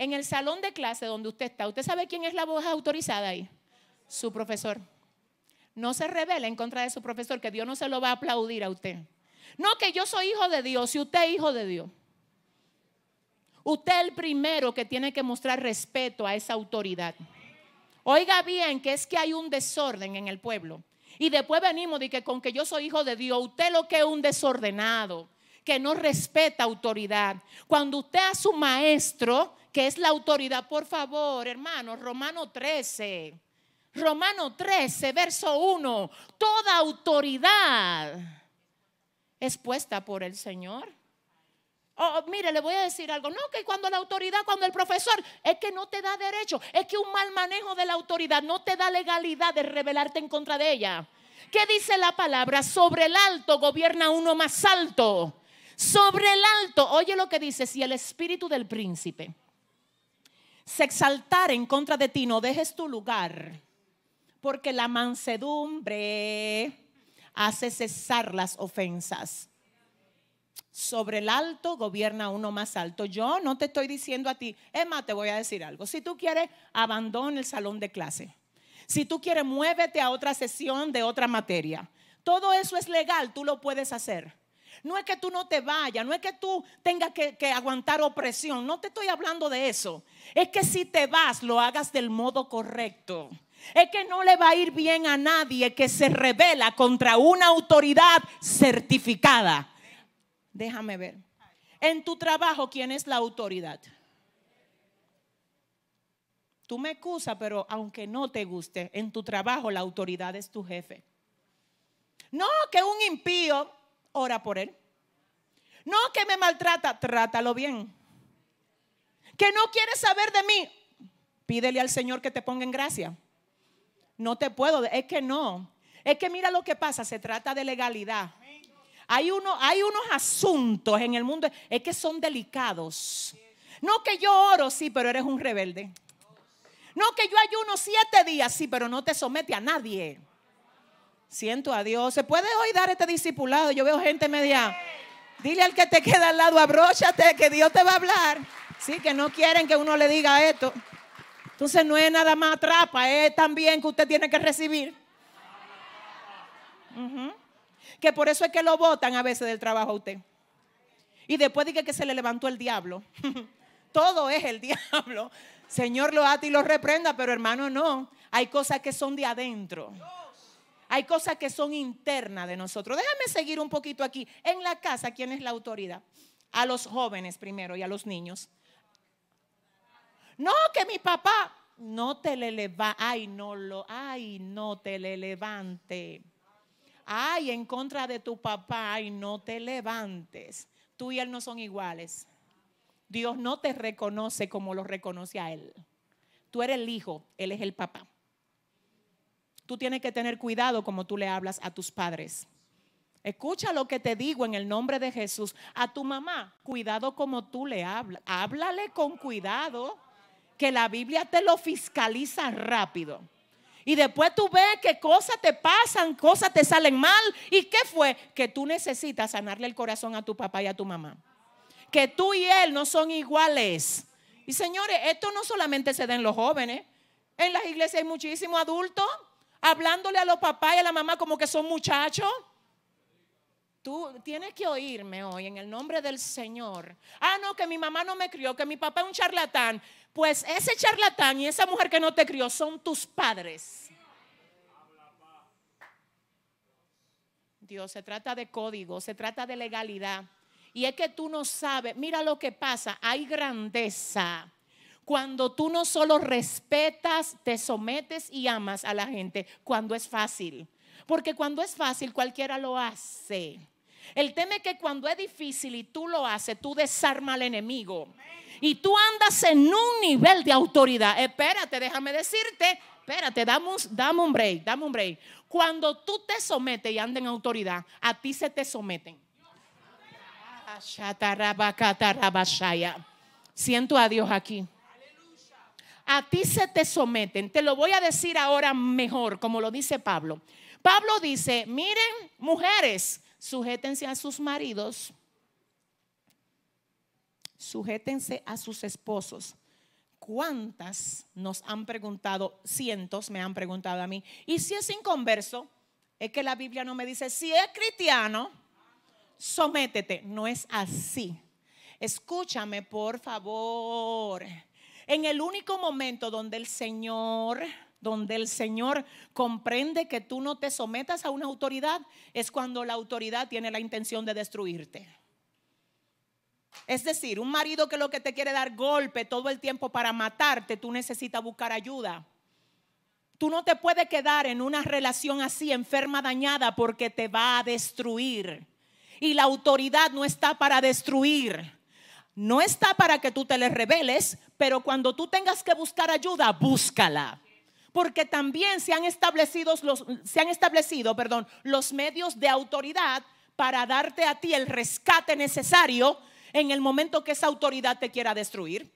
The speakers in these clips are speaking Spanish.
En el salón de clase donde usted está, ¿usted sabe quién es la voz autorizada ahí? Su profesor. No se revele en contra de su profesor, que Dios no se lo va a aplaudir a usted. No, que yo soy hijo de Dios, si usted es hijo de Dios. Usted es el primero que tiene que mostrar respeto a esa autoridad. Oiga bien que es que hay un desorden en el pueblo. Y después venimos de que con que yo soy hijo de Dios, usted lo que es un desordenado que no respeta autoridad. Cuando usted a su maestro, que es la autoridad, por favor, hermano, Romano 13, Romano 13, verso 1, toda autoridad es puesta por el Señor. Oh, mire, le voy a decir algo. No, que cuando la autoridad, cuando el profesor, es que no te da derecho. Es que un mal manejo de la autoridad no te da legalidad de rebelarte en contra de ella. ¿Qué dice la palabra? Sobre el alto gobierna uno más alto. Sobre el alto, oye lo que dice, si el espíritu del príncipe se exaltara en contra de ti, no dejes tu lugar, porque la mansedumbre hace cesar las ofensas. Sobre el alto gobierna uno más alto. Yo no te estoy diciendo a ti, Emma, te voy a decir algo. Si tú quieres, abandona el salón de clase. Si tú quieres, muévete a otra sesión de otra materia. Todo eso es legal, tú lo puedes hacer. No es que tú no te vayas, no es que tú tengas que, aguantar opresión, no te estoy hablando de eso. Es que si te vas, lo hagas del modo correcto. Es que no le va a ir bien a nadie que se revela contra una autoridad certificada. Déjame ver. En tu trabajo, ¿quién es la autoridad? Tú me excusas, pero aunque no te guste, en tu trabajo la autoridad es tu jefe. No, que un impío, ora por él. No que me maltrata, trátalo bien. Que no quiere saber de mí, pídele al Señor que te ponga en gracia. No te puedo, es que no. Es que mira lo que pasa, se trata de legalidad. Hay, uno, hay unos asuntos en el mundo, es que son delicados. No que yo oro, sí, pero eres un rebelde. No que yo ayuno siete días, sí, pero no te somete a nadie. Siento a Dios. ¿Se puede hoy dar este discipulado? Yo veo gente media. Dile al que te queda al lado, abróchate, que Dios te va a hablar. Sí, que no quieren que uno le diga esto. Entonces no es nada más atrapa es también que usted tiene que recibir. Que por eso es que lo votan a veces del trabajo a usted. Y después dije que se le levantó el diablo. Todo es el diablo. Señor lo ata y lo reprenda, pero hermano no. Hay cosas que son de adentro. Hay cosas que son internas de nosotros. Déjame seguir un poquito aquí. En la casa, ¿quién es la autoridad? A los jóvenes primero y a los niños. No, que mi papá no te le levante. Ay, no lo, ay, no te le levante. Ay, en contra de tu papá, ay, no te levantes. Tú y él no son iguales. Dios no te reconoce como lo reconoce a él. Tú eres el hijo, él es el papá tú tienes que tener cuidado como tú le hablas a tus padres. Escucha lo que te digo en el nombre de Jesús. A tu mamá, cuidado como tú le hablas. Háblale con cuidado, que la Biblia te lo fiscaliza rápido. Y después tú ves que cosas te pasan, cosas te salen mal. ¿Y qué fue? Que tú necesitas sanarle el corazón a tu papá y a tu mamá. Que tú y él no son iguales. Y señores, esto no solamente se da en los jóvenes. En las iglesias hay muchísimos adultos hablándole a los papás y a la mamá como que son muchachos. Tú tienes que oírme hoy en el nombre del Señor. Ah, no, que mi mamá no me crió, que mi papá es un charlatán. Pues ese charlatán y esa mujer que no te crió son tus padres. Dios, se trata de código, se trata de legalidad. Y es que tú no sabes, mira lo que pasa, hay grandeza cuando tú no solo respetas, te sometes y amas a la gente, cuando es fácil. Porque cuando es fácil, cualquiera lo hace. El tema es que cuando es difícil y tú lo haces, tú desarmas al enemigo. Y tú andas en un nivel de autoridad. Espérate, déjame decirte, espérate, dame, dame un break, dame un break. Cuando tú te sometes y andas en autoridad, a ti se te someten. Ah, Siento a Dios aquí a ti se te someten. Te lo voy a decir ahora mejor, como lo dice Pablo. Pablo dice, miren, mujeres, sujétense a sus maridos, sujétense a sus esposos. ¿Cuántas nos han preguntado? Cientos me han preguntado a mí. ¿Y si es inconverso? Es que la Biblia no me dice, si es cristiano, sométete. No es así. Escúchame, por favor. En el único momento donde el Señor, donde el Señor comprende que tú no te sometas a una autoridad, es cuando la autoridad tiene la intención de destruirte. Es decir, un marido que lo que te quiere dar golpe todo el tiempo para matarte, tú necesitas buscar ayuda. Tú no te puedes quedar en una relación así, enferma, dañada, porque te va a destruir. Y la autoridad no está para destruir no está para que tú te le rebeles, pero cuando tú tengas que buscar ayuda, búscala. Porque también se han establecido los, se han establecido, perdón, los medios de autoridad para darte a ti el rescate necesario en el momento que esa autoridad te quiera destruir.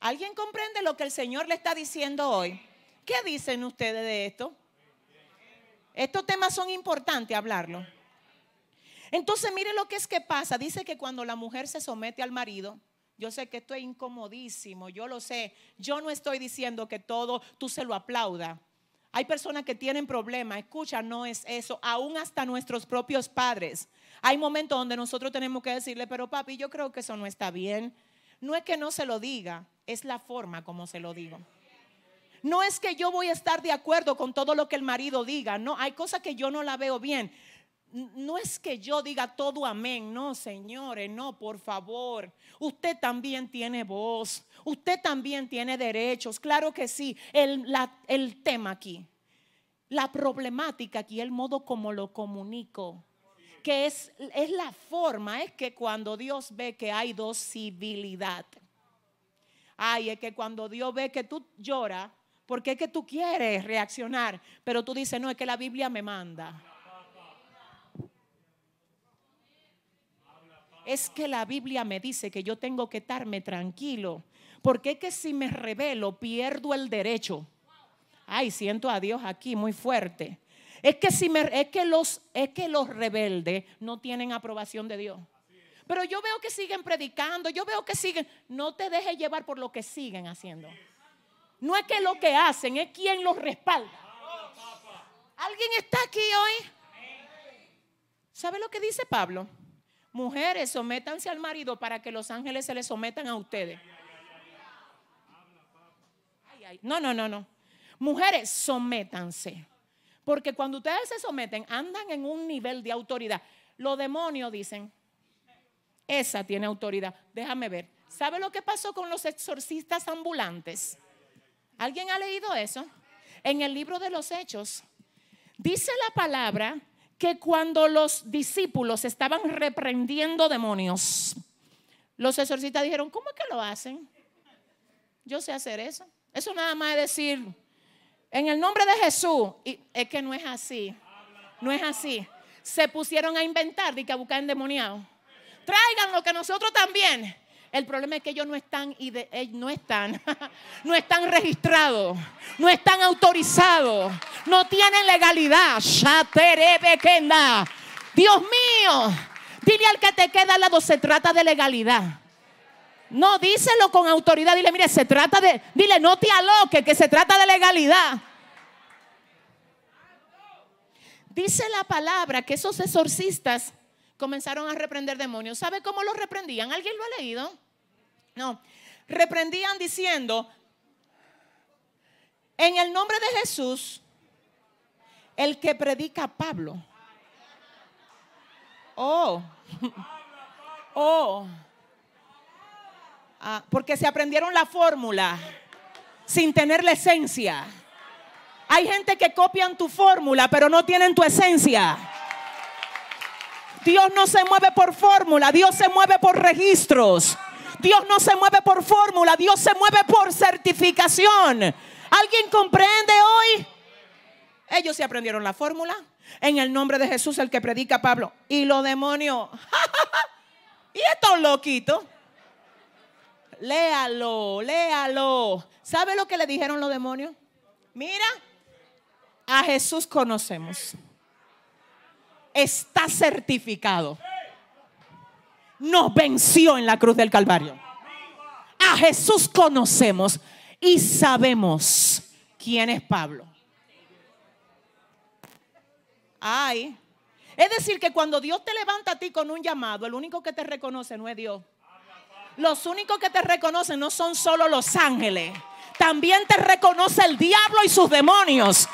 ¿Alguien comprende lo que el Señor le está diciendo hoy? ¿Qué dicen ustedes de esto? Estos temas son importantes hablarlo. Entonces mire lo que es que pasa. Dice que cuando la mujer se somete al marido, yo sé que esto es incomodísimo, yo lo sé. Yo no estoy diciendo que todo tú se lo aplauda. Hay personas que tienen problemas, escucha, no es eso, aún hasta nuestros propios padres. Hay momentos donde nosotros tenemos que decirle, pero papi, yo creo que eso no está bien. No es que no se lo diga, es la forma como se lo digo. No es que yo voy a estar de acuerdo con todo lo que el marido diga, no, hay cosas que yo no la veo bien, no es que yo diga todo amén, no, señores, no, por favor. Usted también tiene voz, usted también tiene derechos, claro que sí. El, tema aquí, la problemática aquí, el modo como lo comunico, que es, es la forma, es que cuando Dios ve que hay dos ay, es que cuando Dios ve que tú lloras, porque es que tú quieres reaccionar, pero tú dices, no, es que la Biblia me manda. Es que la Biblia me dice que yo tengo que estarme tranquilo, porque es que si me revelo pierdo el derecho. Ay, siento a Dios aquí muy fuerte. Es que si me, es que los es que los rebeldes no tienen aprobación de Dios. Pero yo veo que siguen predicando, yo veo que siguen, no te dejes llevar por lo que siguen haciendo. No es que lo que hacen, es quien los respalda. ¿Alguien está aquí hoy? ¿Sabe lo que dice Pablo? Mujeres, sométanse al marido para que los ángeles se les sometan a ustedes. No, no, no, no. Mujeres, sométanse. Porque cuando ustedes se someten, andan en un nivel de autoridad. Los demonios dicen, esa tiene autoridad. Déjame ver. ¿Sabe lo que pasó con los exorcistas ambulantes? ¿Alguien ha leído eso? En el libro de los Hechos. Dice la palabra que cuando los discípulos estaban reprendiendo demonios, los exorcistas dijeron, ¿cómo es que lo hacen? Yo sé hacer eso. Eso nada más es decir, en el nombre de Jesús, y es que no es así. No es así. Se pusieron a inventar y que a buscar endemoniados. Traigan lo que nosotros también. El problema es que ellos no están, eh, no están, no están registrados, no están autorizados, no tienen legalidad. Dios mío, dile al que te queda al lado, se trata de legalidad. No, díselo con autoridad. Dile, mire, se trata de. Dile, no te aloques, que se trata de legalidad. Dice la palabra que esos exorcistas comenzaron a reprender demonios. ¿Sabe cómo los reprendían? ¿Alguien lo ha leído? No. Reprendían diciendo, en el nombre de Jesús, el que predica Pablo. Oh, oh. Ah, porque se aprendieron la fórmula sin tener la esencia. Hay gente que copian tu fórmula, pero no tienen tu esencia. Dios no se mueve por fórmula, Dios se mueve por registros. Dios no se mueve por fórmula, Dios se mueve por certificación. ¿Alguien comprende hoy? Ellos se aprendieron la fórmula. En el nombre de Jesús, el que predica Pablo. Y los demonios. y estos loquitos. Léalo, léalo. ¿Sabe lo que le dijeron los demonios? Mira, a Jesús conocemos está certificado. Nos venció en la cruz del Calvario. A Jesús conocemos y sabemos quién es Pablo. Ay. Es decir, que cuando Dios te levanta a ti con un llamado, el único que te reconoce no es Dios. Los únicos que te reconocen no son solo los ángeles. También te reconoce el diablo y sus demonios.